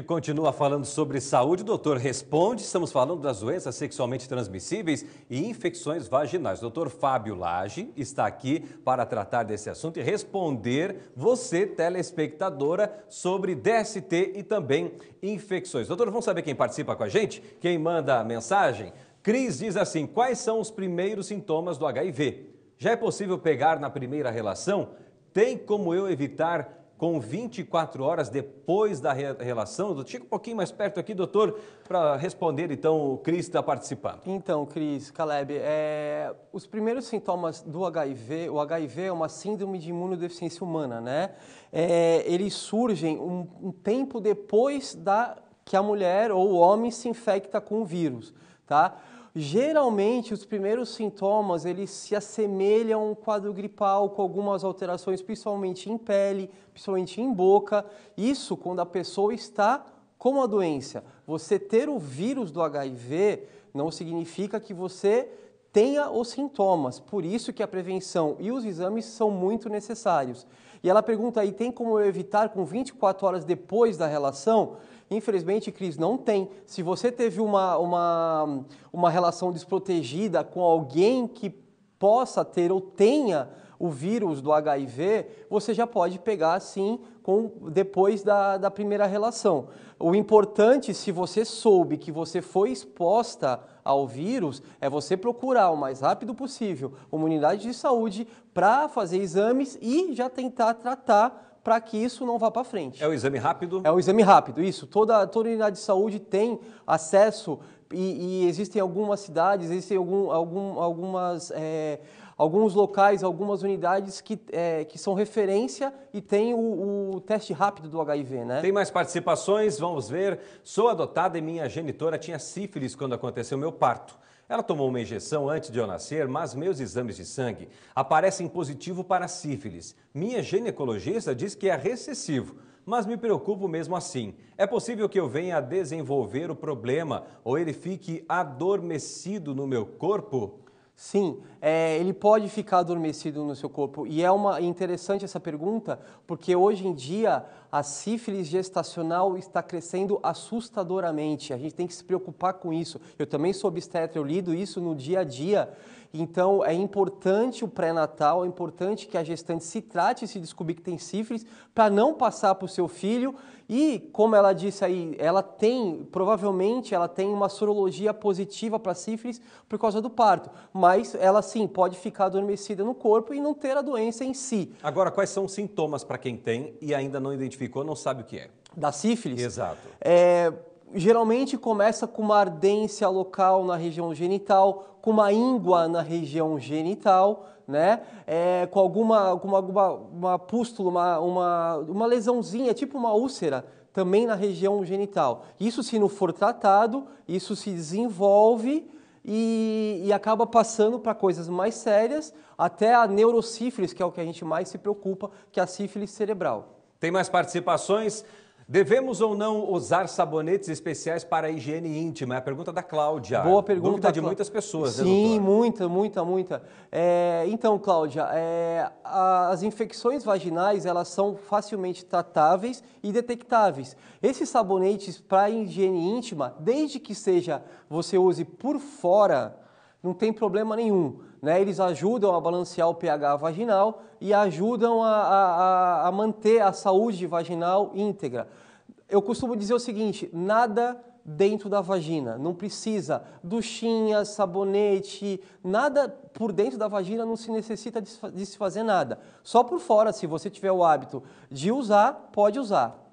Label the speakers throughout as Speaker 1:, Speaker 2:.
Speaker 1: gente continua falando sobre saúde. Doutor Responde, estamos falando das doenças sexualmente transmissíveis e infecções vaginais. Doutor Fábio Lage está aqui para tratar desse assunto e responder você, telespectadora, sobre DST e também infecções. Doutor, vamos saber quem participa com a gente? Quem manda a mensagem? Cris diz assim: quais são os primeiros sintomas do HIV? Já é possível pegar na primeira relação? Tem como eu evitar com 24 horas depois da relação. Chega um pouquinho mais perto aqui, doutor, para responder então o Cris está participando. Então,
Speaker 2: Cris, Caleb, é... os primeiros sintomas do HIV, o HIV é uma síndrome de imunodeficiência humana, né? É... Eles surgem um, um tempo depois da que a mulher ou o homem se infecta com o vírus, tá? Geralmente, os primeiros sintomas eles se assemelham a um quadro gripal com algumas alterações, principalmente em pele, principalmente em boca. Isso quando a pessoa está com a doença. Você ter o vírus do HIV não significa que você tenha os sintomas. Por isso que a prevenção e os exames são muito necessários. E ela pergunta aí, tem como eu evitar com 24 horas depois da relação? Infelizmente, Cris, não tem. Se você teve uma, uma, uma relação desprotegida com alguém que possa ter ou tenha o vírus do HIV, você já pode pegar sim com, depois da, da primeira relação. O importante, se você soube que você foi exposta ao vírus, é você procurar o mais rápido possível uma unidade de saúde para fazer exames e já tentar tratar para que isso não vá para frente.
Speaker 1: É o exame rápido? É o exame
Speaker 2: rápido, isso. Toda, toda unidade de saúde tem acesso e, e existem algumas cidades, existem algum, algum, algumas, é, alguns locais, algumas unidades que, é, que são referência e tem o, o, teste rápido do HIV, né? Tem
Speaker 1: mais participações, vamos ver. Sou adotada e minha genitora tinha sífilis quando aconteceu meu parto. Ela tomou uma injeção antes de eu nascer, mas meus exames de sangue aparecem positivo para sífilis. Minha ginecologista diz que é recessivo, mas me preocupo mesmo assim. É possível que eu venha a desenvolver o problema ou ele fique adormecido no meu corpo? Sim, é, ele pode ficar adormecido no seu corpo. E é uma
Speaker 2: interessante essa pergunta, porque hoje em dia a sífilis gestacional está crescendo assustadoramente. A gente tem que se preocupar com isso. Eu também sou obstetra, eu lido isso no dia a dia. Então, é importante o pré-natal, é importante que a gestante se trate se descobrir que tem sífilis, para não passar para o seu filho. E, como ela disse aí, ela tem, provavelmente, ela tem uma sorologia positiva para sífilis por causa do parto. Mas ela, sim, pode ficar adormecida no corpo e não ter a doença em si.
Speaker 1: Agora, quais são os sintomas para quem tem e ainda não identificou, não sabe o que é? Da sífilis? Exato.
Speaker 2: É geralmente começa com uma ardência local na região genital, com uma íngua na região genital, né? É, com alguma, alguma, alguma uma pústula, uma, uma, uma lesãozinha, tipo uma úlcera, também na região genital. Isso, se não for tratado, isso se desenvolve e, e acaba passando para coisas mais sérias, até a neurocífilis, que é o que a gente mais se
Speaker 1: preocupa, que é a sífilis cerebral. Tem mais participações? Devemos ou não usar sabonetes especiais para a higiene íntima? É a pergunta da Cláudia. Boa pergunta. Dúvida de Clá... muitas pessoas, né, Sim, né,
Speaker 2: muita, muita, muita. É, então, Cláudia, é, as infecções vaginais, elas são facilmente tratáveis e detectáveis. Esses sabonetes para higiene íntima, desde que seja você use por fora não tem problema nenhum. Né? Eles ajudam a balancear o pH vaginal e ajudam a, a, a manter a saúde vaginal íntegra. Eu costumo dizer o seguinte: nada dentro da vagina, não precisa duchinha, sabonete, nada por dentro da vagina não se necessita de se fazer nada. Só por fora, se você tiver o hábito
Speaker 1: de usar, pode usar.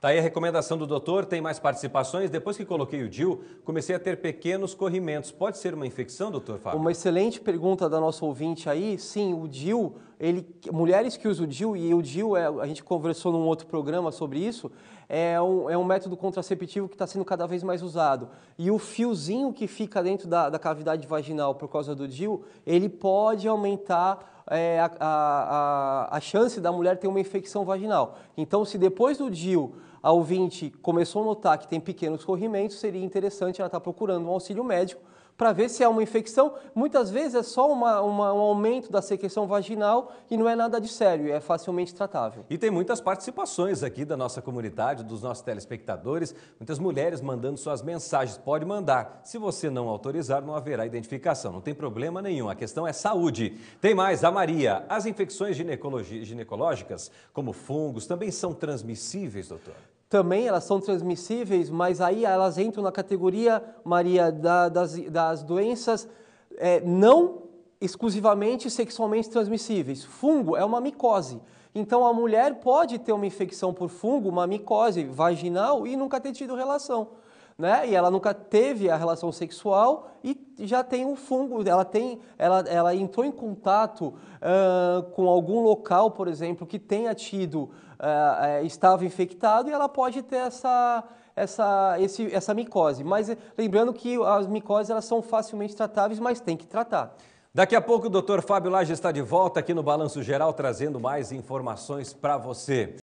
Speaker 1: Tá aí a recomendação do doutor, tem mais participações. Depois que coloquei o DIL, comecei a ter pequenos corrimentos. Pode ser uma infecção, doutor Fábio?
Speaker 2: Uma excelente pergunta da nossa ouvinte aí. Sim, o DIL, ele, mulheres que usam o DIL, e o DIL, é, a gente conversou num outro programa sobre isso, é um, é um método contraceptivo que está sendo cada vez mais usado. E o fiozinho que fica dentro da, da cavidade vaginal por causa do DIL, ele pode aumentar é, a, a, a chance da mulher ter uma infecção vaginal. Então, se depois do DIU a ouvinte começou a notar que tem pequenos corrimentos, seria interessante ela estar tá procurando um auxílio médico para ver se é uma infecção. Muitas vezes é só uma, uma, um aumento da secreção vaginal e não é nada de sério,
Speaker 1: é facilmente tratável. E tem muitas participações aqui da nossa comunidade, dos nossos telespectadores, muitas mulheres mandando suas mensagens. Pode mandar. Se você não autorizar, não haverá identificação. Não tem problema nenhum. A questão é saúde. Tem mais, a Maria. As infecções ginecológicas, como fungos, também são transmissíveis, doutor?
Speaker 2: também elas são transmissíveis, mas aí elas entram na categoria, Maria, da, das, das doenças é, não exclusivamente sexualmente transmissíveis. Fungo é uma micose. Então a mulher pode ter uma infecção por fungo, uma micose vaginal e nunca ter tido relação né? E ela nunca teve a relação sexual e já tem um fungo. Ela tem, ela, ela entrou em contato uh, com algum local, por exemplo, que tenha tido uh, estava infectado e ela pode ter essa essa, esse, essa micose. Mas eh, lembrando que as micoses elas são facilmente tratáveis, mas
Speaker 1: tem que tratar. Daqui a pouco o Dr. Fábio Lage está de volta aqui no Balanço Geral trazendo mais informações para você.